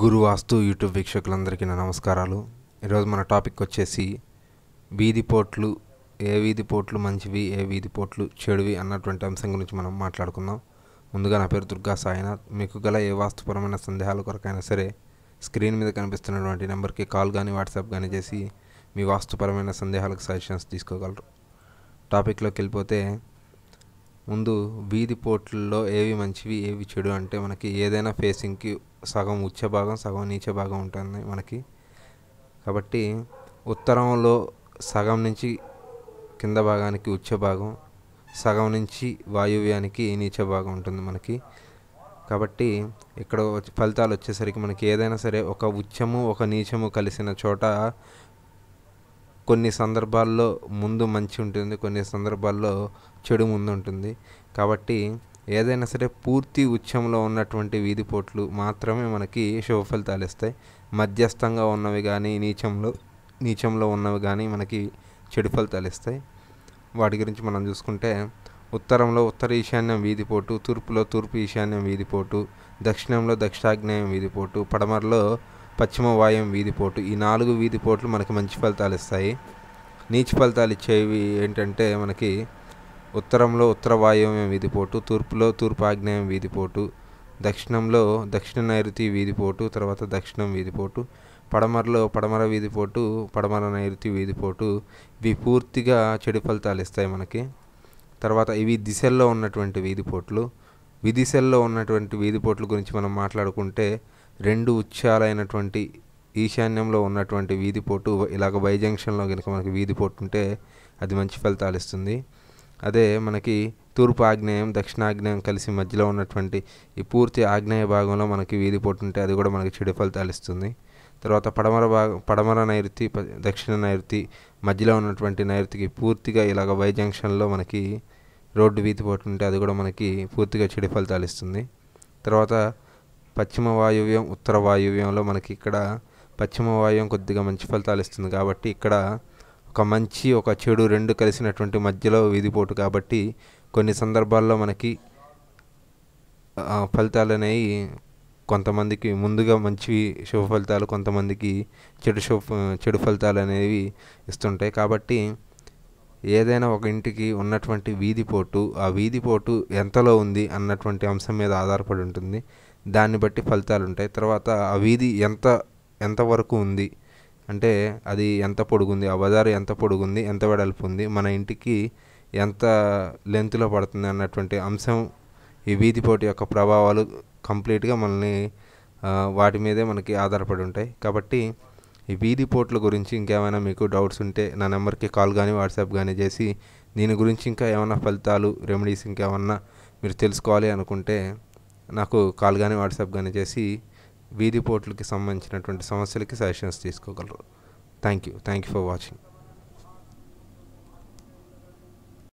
గురు వాస్తు YouTube వీక్షకులందరికీ నా నమస్కారాలు ఈరోజు మన టాపిక్ వచ్చేసి వీధి పోట్లు ఏ వీధి పోట్లు మంచివి ఏ వీధి పోట్లు చెడువి అన్నటువంటి అంశం గురించి మనం మాట్లాడుకుందాం ముందుగా నా పేరు దుర్గా సాయినాథ్ మీకు గల ఏ వాస్తుపరమైన సందేహాలు కొరకైనా సరే స్క్రీన్ మీద కనిపిస్తున్నటువంటి నెంబర్కి కాల్ కానీ వాట్సాప్ కానీ చేసి మీ వాస్తుపరమైన సందేహాలకు సజెషన్స్ తీసుకోగలరు టాపిక్లోకి వెళ్ళిపోతే ముందు వీధి పోట్లలో ఏవి మంచివి ఏవి చెడు అంటే మనకి ఏదైనా ఫేసింగ్కి సగం ఉచ్చ భాగం సగం నీచ భాగం ఉంటుంది మనకి కాబట్టి ఉత్తరంలో సగం నుంచి కింద భాగానికి ఉచ్చ భాగం సగం నుంచి వాయువ్యానికి నీచ భాగం ఉంటుంది మనకి కాబట్టి ఇక్కడ ఫలితాలు వచ్చేసరికి మనకి ఏదైనా సరే ఒక ఉచ్చము ఒక నీచము కలిసిన చోట కొన్ని సందర్భాల్లో ముందు మంచి ఉంటుంది కొన్ని సందర్భాల్లో చెడు ముందు ఉంటుంది కాబట్టి ఏదైనా సరే పూర్తి ఉచ్ఛంలో ఉన్నటువంటి వీధిపోట్లు మాత్రమే మనకి శుభ ఫలితాలు ఇస్తాయి మధ్యస్థంగా ఉన్నవి కానీ నీచంలో నీచంలో ఉన్నవి కానీ మనకి చెడు ఫలితాలు ఇస్తాయి వాటి గురించి మనం చూసుకుంటే ఉత్తరంలో ఉత్తర ఈశాన్యం వీధిపోటు తూర్పులో తూర్పు ఈశాన్యం వీధిపోటు దక్షిణంలో దక్షిణాగ్నేయం వీధిపోటు పడమరలో పశ్చిమ వాయం వీధిపోటు ఈ నాలుగు వీధిపోట్లు మనకి మంచి ఫలితాలు ఇస్తాయి నీచి ఫలితాలు ఇచ్చేవి ఏంటంటే మనకి ఉత్తరంలో ఉత్తర వాయువ్యం వీధిపోటు తూర్పులో తూర్పు ఆగ్నేయం వీధిపోటు దక్షిణంలో దక్షిణ నైరుతి వీధిపోటు తర్వాత దక్షిణం వీధిపోటు పడమరలో పడమర వీధిపోటు పడమర నైరుతి వీధిపోటు ఇవి పూర్తిగా చెడు ఫలితాలు ఇస్తాయి మనకి తర్వాత ఇవి దిశల్లో ఉన్నటువంటి వీధిపోట్లు విదిశల్లో ఉన్నటువంటి వీధిపోట్ల గురించి మనం మాట్లాడుకుంటే రెండు ఉచ్చాలైనటువంటి ఈశాన్యంలో ఉన్నటువంటి వీధిపోటు ఇలాగ బై జంక్షన్లో కనుక మనకి వీధిపోటు ఉంటే అది మంచి ఫలితాలు ఇస్తుంది అదే మనకి తూర్పు ఆగ్నేయం దక్షిణాగ్నేయం కలిసి మధ్యలో ఉన్నటువంటి ఈ పూర్తి ఆగ్నేయ భాగంలో మనకి వీధి ఉంటే అది కూడా మనకి చెడు ఫలితాలు ఇస్తుంది తర్వాత పడమర భాగం పడమర నైరుతి దక్షిణ నైరుతి మధ్యలో ఉన్నటువంటి నైరుతికి పూర్తిగా ఇలాగ వై జంక్షన్లో మనకి రోడ్డు వీధి పోటుంటే అది కూడా మనకి పూర్తిగా చెడు ఫలితాలు ఇస్తుంది తర్వాత పశ్చిమ వాయువ్యం ఉత్తర వాయువ్యంలో మనకి ఇక్కడ పశ్చిమ వాయువ్యం కొద్దిగా మంచి ఫలితాలు ఇస్తుంది కాబట్టి ఇక్కడ ఒక మంచి ఒక చెడు రెండు కలిసినటువంటి మధ్యలో విధిపోటు కాబట్టి కొన్ని సందర్భాల్లో మనకి ఫలితాలు అనేవి కొంతమందికి ముందుగా మంచి శుభ ఫలితాలు కొంతమందికి చెడు శుభ చెడు ఫలితాలు అనేవి ఇస్తుంటాయి కాబట్టి ఏదైనా ఒక ఇంటికి ఉన్నటువంటి వీధి పోటు ఆ వీధి పోటు ఎంతలో ఉంది అన్నటువంటి అంశం మీద ఆధారపడి ఉంటుంది దాన్ని బట్టి ఫలితాలు ఉంటాయి తర్వాత ఆ వీధి ఎంత ఎంతవరకు ఉంది అంటే అది ఎంత పొడుగుంది ఆ బజారు ఎంత పొడుగుంది ఎంత వెడల్పు ఉంది మన ఇంటికి ఎంత లెంత్లో పడుతుంది అన్నటువంటి అంశం ఈ వీధి పోటీ యొక్క ప్రభావాలు కంప్లీట్గా మనల్ని వాటి మీదే మనకి ఆధారపడి ఉంటాయి కాబట్టి ఈ వీధి పోట్ల గురించి ఇంకేమైనా మీకు డౌట్స్ ఉంటే నా నెంబర్కి కాల్ కానీ వాట్సాప్ కానీ చేసి దీని గురించి ఇంకా ఏమైనా ఫలితాలు రెమెడీస్ ఇంకేమన్నా మీరు తెలుసుకోవాలి అనుకుంటే నాకు కాల్ కానీ వాట్సాప్ కానీ చేసి వీధి పోర్టులకి సంబంధించినటువంటి సమస్యలకి సజెషన్స్ తీసుకోగలరు thank you thank you for watching